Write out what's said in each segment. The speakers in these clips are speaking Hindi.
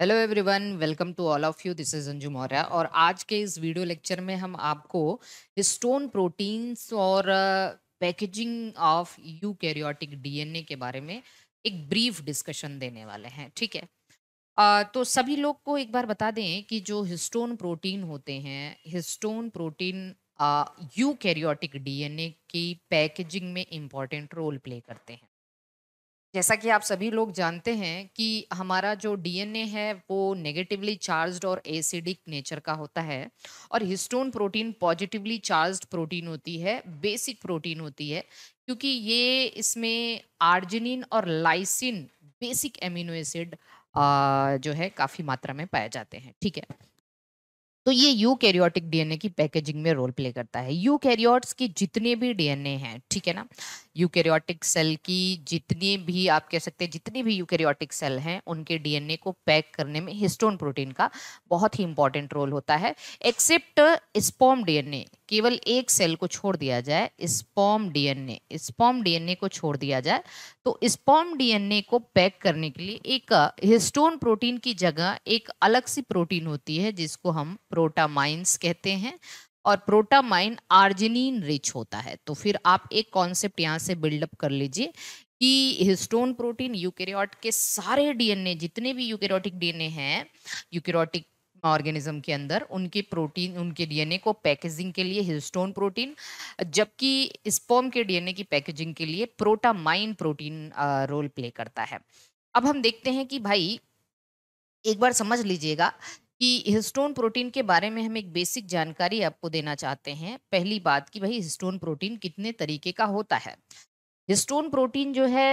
hello everyone welcome to all of you this is Anju Maurya और आज के इस वीडियो लेक्चर में हम आपको स्टोन प्रोटीन्स और packaging of eukaryotic DNA के बारे में एक ब्रीफ डिस्कशन देने वाले हैं ठीक है आ, तो सभी लोग को एक बार बता दें कि जो हिस्टोन प्रोटीन होते हैं histone protein eukaryotic DNA की पैकेजिंग में इम्पॉर्टेंट रोल प्ले करते हैं जैसा कि आप सभी लोग जानते हैं कि हमारा जो डीएनए है वो नेगेटिवली चार्ज्ड और एसिडिक नेचर का होता है और histone protein positively charged protein होती है बेसिक प्रोटीन होती है क्योंकि ये इसमें आर्जिनिन और लाइसिन बेसिक एमिनो एसिड जो है काफ़ी मात्रा में पाए जाते हैं ठीक है तो ये यूकैरियोटिक डीएनए की पैकेजिंग में रोल प्ले करता है कैरियोट्स के जितने भी डीएनए हैं ठीक है ना यूकेरियोटिक सेल की जितनी भी आप कह सकते हैं जितनी भी यूकेरियोटिक सेल हैं उनके डीएनए को पैक करने में हिस्टोन प्रोटीन का बहुत ही इंपॉर्टेंट रोल होता है एक्सेप्ट स्पॉम डीएनए केवल एक सेल को छोड़ दिया जाए स्पॉम डीएनए स्पॉम डीएनए को छोड़ दिया जाए तो स्पॉम डीएनए को पैक करने के लिए एक हिस्टोन uh, प्रोटीन की जगह एक अलग सी प्रोटीन होती है जिसको हम प्रोटामाइंस कहते हैं और प्रोटामाइन आर्जिनिन रिच होता है तो फिर आप एक कॉन्सेप्ट यहाँ से बिल्डअप कर लीजिए कि हिस्टोन प्रोटीन यूकेरियोट के सारे डीएनए जितने भी यूकेरियोटिक डीएनए हैं यूकेरियोटिक ऑर्गेनिज्म के अंदर उनके प्रोटीन उनके डीएनए को पैकेजिंग के लिए हिस्टोन प्रोटीन जबकि स्पोम के डीएनए की पैकेजिंग के लिए प्रोटामाइन प्रोटीन रोल प्ले करता है अब हम देखते हैं कि भाई एक बार समझ लीजिएगा कि हिस्टोन प्रोटीन के बारे में हम एक बेसिक जानकारी आपको देना चाहते हैं पहली बात कि भाई हिस्टोन प्रोटीन कितने तरीके का होता है हिस्टोन प्रोटीन जो है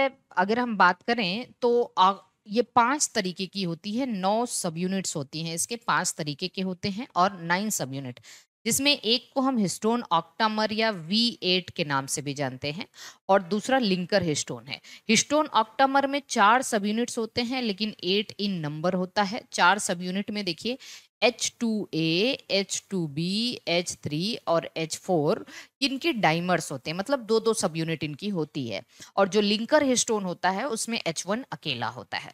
अगर हम बात करें तो आ, ये पांच तरीके की होती है नौ सब यूनिट्स होती हैं इसके पांच तरीके के होते हैं और नाइन सब यूनिट जिसमें एक को हम हिस्टोन ऑक्टामर या वी एट के नाम से भी जानते हैं और दूसरा लिंकर हिस्टोन है हिस्टोन ऑक्टामर में चार सब यूनिट्स होते हैं लेकिन एट इन नंबर होता है चार सब यूनिट में देखिए H two A H two B H three और एच फोर इनके डाइमर्स होते हैं मतलब दो दो सब यूनिट इनकी होती है और जो लिंकर हिस्टोन होता है उसमें एच वन अकेला होता है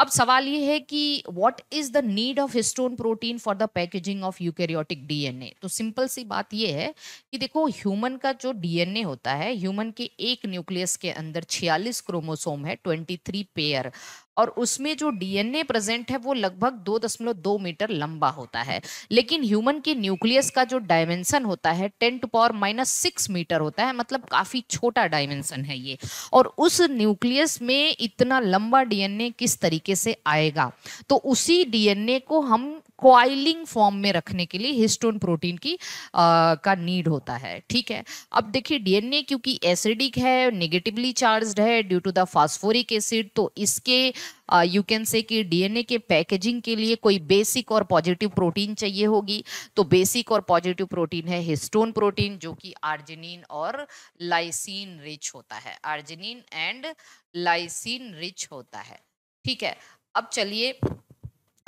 अब सवाल ये है कि what is the need of histone protein for the packaging of eukaryotic DNA तो सिंपल सी बात ये है कि देखो ह्यूमन का जो डीएनए होता है ह्यूमन के एक न्यूक्लियस के अंदर 46 क्रोमोसोम है 23 पेयर और उसमें जो डीएनए प्रेजेंट है वो लगभग दो दशमलव दो मीटर लंबा होता है लेकिन ह्यूमन के न्यूक्लियस का जो डायमेंशन होता है ten to power minus six metre होता है मतलब काफ़ी छोटा डायमेंशन है ये और उस न्यूक्लियस में इतना लंबा डीएनए किस तरीके से आएगा तो उसी डीएनए को हम क्वाइलिंग फॉर्म में रखने के लिए हिस्टोन प्रोटीन की आ, का नीड होता है ठीक है अब देखिए डीएनए क्योंकि एसिडिक है नेगेटिवली चार्ज्ड है due to the phosphoric acid तो इसके यू कैन से कि डीएनए के पैकेजिंग के लिए कोई बेसिक और पॉजिटिव प्रोटीन चाहिए होगी तो बेसिक और पॉजिटिव प्रोटीन है हिस्टोन प्रोटीन जो कि आर्जिनिन और लाइसिन रिच होता है आर्जिनिन एंड लाइसिन रिच होता है ठीक है अब चलिए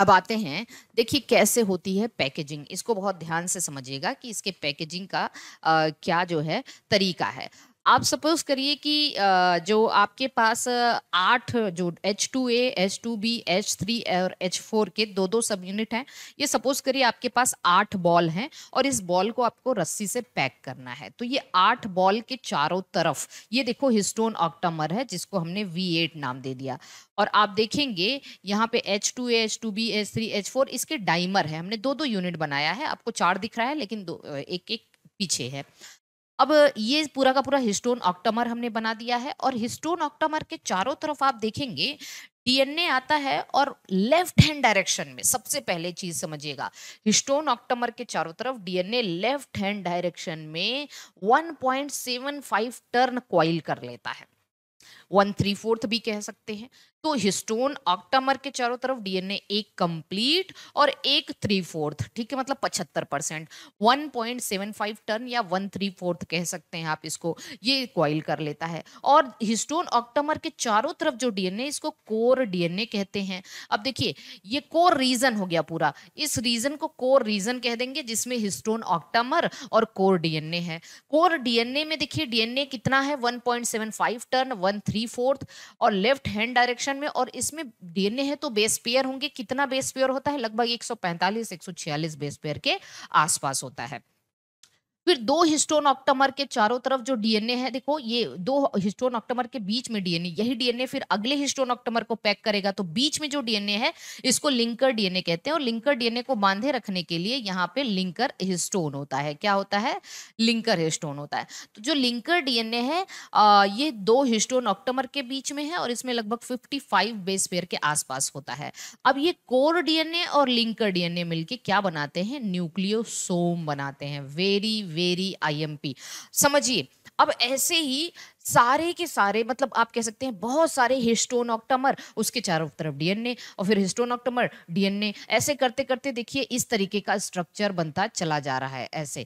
अब आते हैं देखिए कैसे होती है पैकेजिंग इसको बहुत ध्यान से समझिएगा कि इसके पैकेजिंग का आ, क्या जो है तरीका है आप सपोज करिए कि जो आपके पास आठ जो H two A H two B H three और एच फोर के दो दो सब यूनिट हैं ये सपोज करिए आपके पास आठ बॉल हैं और इस बॉल को आपको रस्सी से पैक करना है तो ये आठ बॉल के चारों तरफ ये देखो हिस्टोन ऑक्टामर है जिसको हमने वी एट नाम दे दिया और आप देखेंगे यहाँ पे H two A H two B H three H four इसके डाइमर है हमने दो दो यूनिट बनाया है आपको चार दिख रहा है लेकिन दो एक एक पीछे है अब ये पूरा का पूरा हिस्टोन ऑक्टमर हमने बना दिया है और हिस्टोन ऑक्टमर के चारों तरफ आप देखेंगे डीएनए आता है और लेफ्ट हैंड डायरेक्शन में सबसे पहले चीज समझिएगा हिस्टोन ऑक्टमर के चारों तरफ डीएनए लेफ्ट हैंड डायरेक्शन में 1.75 टर्न क्वाइल कर लेता है वन थ्री फोर्थ भी कह सकते हैं तो हिस्टोन ऑक्टामर के चारों तरफ डीएनए एक कंप्लीट और एक थ्री फोर्थ ठीक है मतलब पचहत्तर percent one point seven five turn या वन थ्री फोर्थ कह सकते हैं आप इसको ये क्वाइल कर लेता है और हिस्टोन ऑक्टामर के चारों तरफ जो डीएनए इसको कोर डीएनए कहते हैं अब देखिए ये कोर रीजन हो गया पूरा इस रीजन को कोर रीजन कह देंगे जिसमें हिस्टोन ऑक्टामर और कोर डीएनए है कोर डीएनए में देखिए डीएनए कितना है 1.75 टन थ्री थ्री फोर्थ और लेफ्ट हैंड डायरेक्शन में और इसमें डीएनए है तो बेस पेयर होंगे कितना बेस पेयर होता है लगभग 145 146 बेस पेयर के आसपास होता है फिर दो हिस्टोन ऑक्टमर के चारों तरफ जो डीएनए है देखो ये दो हिस्टोन ऑक्टमर के बीच में डीएनए यही डीएनए फिर अगले हिस्टोन ऑक्टमर को पैक करेगा तो बीच में जो डीएनए है इसको लिंकर डीएनए कहते हैं और लिंकर डीएनए को बांधे रखने के लिए यहाँ पे लिंकर हिस्टोन होता है क्या होता है लिंकर हिस्टोन होता है तो जो लिंकर डीएनए है आ, ये दो हिस्टोन ऑक्टमर के बीच में है और इसमें लगभग फिफ्टी बेस पेयर के आसपास होता है अब ये कोर डीएनए और लिंकर डीएनए मिलकर क्या बनाते हैं न्यूक्लियोसोम बनाते हैं वेरी वेरी आईएमपी समझिए अब ऐसे ही सारे के सारे मतलब आप कह सकते हैं बहुत सारे ऑक्टमर उसके चारों तरफ डीएनए और फिर ऑक्टमर डीएनए ऐसे करते करते देखिए इस तरीके का स्ट्रक्चर बनता चला जा रहा है ऐसे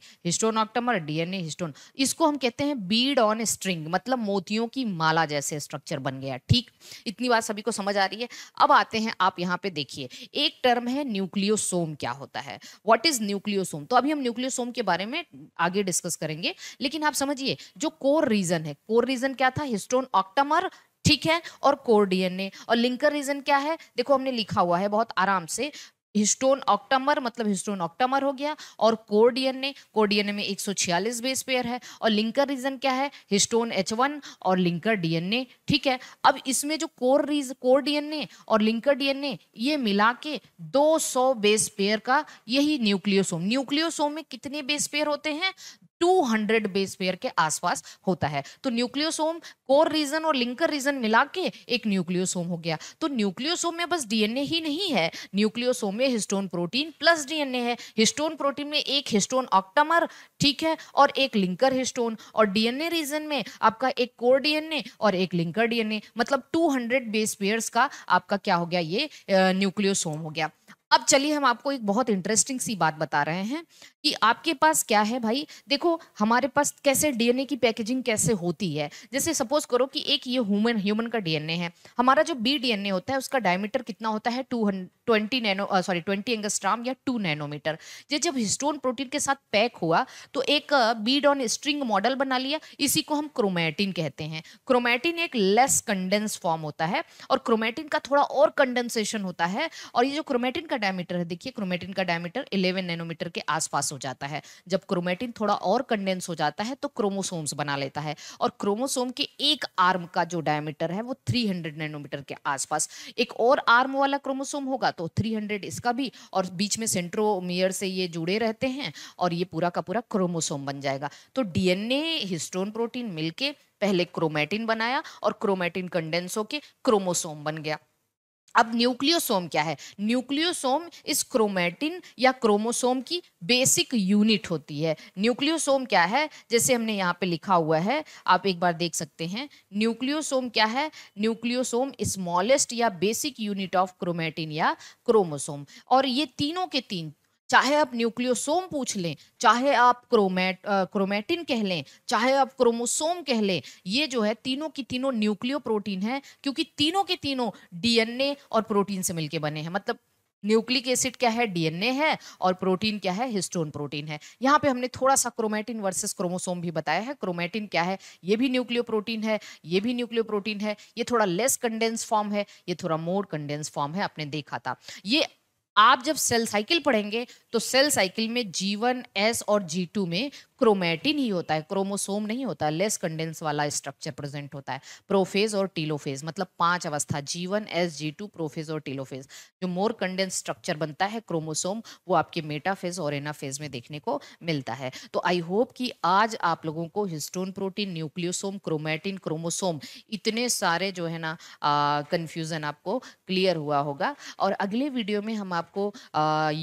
ऑक्टमर डीएनए हिस्टोन इसको हम कहते हैं बीड ऑन स्ट्रिंग मतलब मोतियों की माला जैसे स्ट्रक्चर बन गया ठीक इतनी बात सभी को समझ आ रही है अब आते हैं आप यहाँ पे देखिए एक टर्म है न्यूक्लियोसोम क्या होता है वॉट इज न्यूक्लियोसोम तो अभी हम न्यूक्लियोसोम के बारे में आगे डिस्कस करेंगे लेकिन आप समझिए जो कोर रीजन है कोर रीजन क्या था हिस्टोन ऑक्टमर ठीक है और कोर डीएनए और लिंकर रीजन क्या है देखो हमने लिखा हुआ है बहुत आराम से हिस्टोन ऑक्टमर मतलब हिस्टोन ऑक्टमर हो गया और कोर डीएनए कोर डीएनए में 146 बेस पेयर है और लिंकर रीजन क्या है हिस्टोन H1 और लिंकर डीएनए ठीक है अब इसमें जो कोर रीज कोर डीएनए और लिंकर डीएनए ये मिला के दो बेस पेयर का यही न्यूक्लियोसोम न्यूक्लियोसोम में कितने बेस पेयर होते हैं 200 बेस पेयर के आसपास होता है तो न्यूक्लियोसोम कोर रीजन और लिंकर रीजन मिला के एक न्यूक्लियोसोम हो गया तो न्यूक्लियोसोम में बस डीएनए ही नहीं है न्यूक्लियोसोम में हिस्टोन प्रोटीन प्लस डीएनए है हिस्टोन प्रोटीन में एक हिस्टोन ऑक्टामर ठीक है और एक लिंकर हिस्टोन और डीएनए रीजन में आपका एक कोर डीएनए और एक लिंकर डीएनए मतलब टू बेस पेयर्स का आपका क्या हो गया ये न्यूक्लियोसोम हो गया अब चलिए हम आपको एक बहुत इंटरेस्टिंग सी बात बता रहे हैं कि आपके पास क्या है भाई देखो हमारे पास कैसे डीएनए की पैकेजिंग कैसे होती है जैसे सपोज करो कि एक ये ह्यूमन ह्यूमन का डीएनए है हमारा जो बी डीएनए होता है उसका डायमीटर कितना होता है two twenty nano sorry twenty angstrom या टू नैनोमीटर ये जब हिस्टोन प्रोटीन के साथ पैक हुआ तो एक बीड ऑन स्ट्रिंग मॉडल बना लिया इसी को हम क्रोमैटिन कहते हैं क्रोमैटिन एक लेस कंडेंस फॉर्म होता है और क्रोमैटिन का थोड़ा और कंडेंसेशन होता है और ये जो क्रोमैटिन का डायमीटर है देखिए क्रोमैटिन का डायमीटर इलेवन नैनोमीटर के आसपास हो जाता है जब क्रोमेटिन थोड़ा और कंडेंस हो जाता है तो क्रोमोसोम्स बना लेता है और क्रोमोसोम के एक आर्म का जो डायमीटर है वो 300 नैनोमीटर के आसपास एक और आर्म वाला क्रोमोसोम होगा तो 300 इसका भी और बीच में सेंट्रोमियर से ये जुड़े रहते हैं और ये पूरा का पूरा क्रोमोसोम बन जाएगा तो डीएनए हिस्टोन प्रोटीन मिलके पहले क्रोमेटिन बनाया और क्रोमेटिन कंडेंस होके क्रोमोसोम बन गया अब न्यूक्लियोसोम क्या है न्यूक्लियोसोम इस क्रोमेटिन या क्रोमोसोम की बेसिक यूनिट होती है न्यूक्लियोसोम क्या है जैसे हमने यहाँ पे लिखा हुआ है आप एक बार देख सकते हैं न्यूक्लियोसोम क्या है न्यूक्लियोसोम स्मॉलेस्ट या बेसिक यूनिट ऑफ क्रोमेटिन या क्रोमोसोम और ये तीनों के तीन चाहे आप न्यूक्लियोसोम पूछ लें चाहे आप क्रोमेट क्रोमेटिन कह लें चाहे आप क्रोमोसोम कह लें ये जो है तीनों की तीनों न्यूक्लियो प्रोटीन है क्योंकि तीनों के तीनों डीएनए और प्रोटीन से मिलके बने हैं मतलब न्यूक्लिक एसिड क्या है डीएनए है और प्रोटीन क्या है हिस्टोन प्रोटीन है यहाँ पे हमने थोड़ा सा क्रोमेटिन वर्सेस क्रोमोसोम भी बताया है क्रोमेटिन क्या है ये भी न्यूक्लियो प्रोटीन है ये भी न्यूक्लियो प्रोटीन है ये थोड़ा लेस कंडेंस फॉर्म है ये थोड़ा मोर कंडेंस फॉर्म है आपने देखा था ये आप जब सेल साइकिल पढ़ेंगे तो सेल साइकिल में जी वन एस और जी टू में क्रोमेटिन ही होता है क्रोमोसोम नहीं होता लेस कंडेंस वाला स्ट्रक्चर प्रेजेंट होता है प्रोफेज और टीलोफेज मतलब पांच अवस्था G one S G two prophase और टीलोफेज जो मोर कंडेंस स्ट्रक्चर बनता है क्रोमोसोम वो आपके मेटाफेज और एनाफेज में देखने को मिलता है तो आई होप कि आज आप लोगों को histone protein nucleosome chromatin chromosome इतने सारे जो है ना कन्फ्यूज़न आपको क्लियर हुआ होगा और अगले वीडियो में हम आपको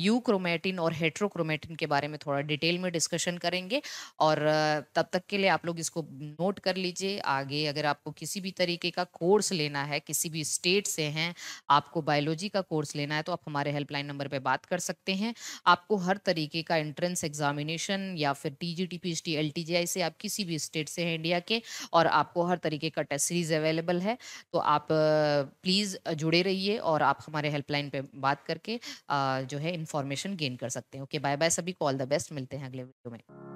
यू क्रोमेटिन और हेट्रोक्रोमेटिन के बारे में थोड़ा डिटेल में डिस्कशन करेंगे और तब तक के लिए आप लोग इसको नोट कर लीजिए आगे अगर आपको किसी भी तरीके का कोर्स लेना है किसी भी स्टेट से हैं आपको बायोलॉजी का कोर्स लेना है तो आप हमारे हेल्पलाइन नंबर पर बात कर सकते हैं आपको हर तरीके का एंट्रेंस एग्जामिनेशन या फिर T G T P H T L T G I से आप किसी भी स्टेट से हैं इंडिया के और आपको हर तरीके का टेस्ट सीरीज अवेलेबल है तो आप प्लीज़ जुड़े रहिए और आप हमारे हेल्पलाइन पे बात करके जो है इन्फॉर्मेशन गेन कर सकते हैं ओके बाय बाय सभी को ऑल द बेस्ट मिलते हैं अगले वीडियो में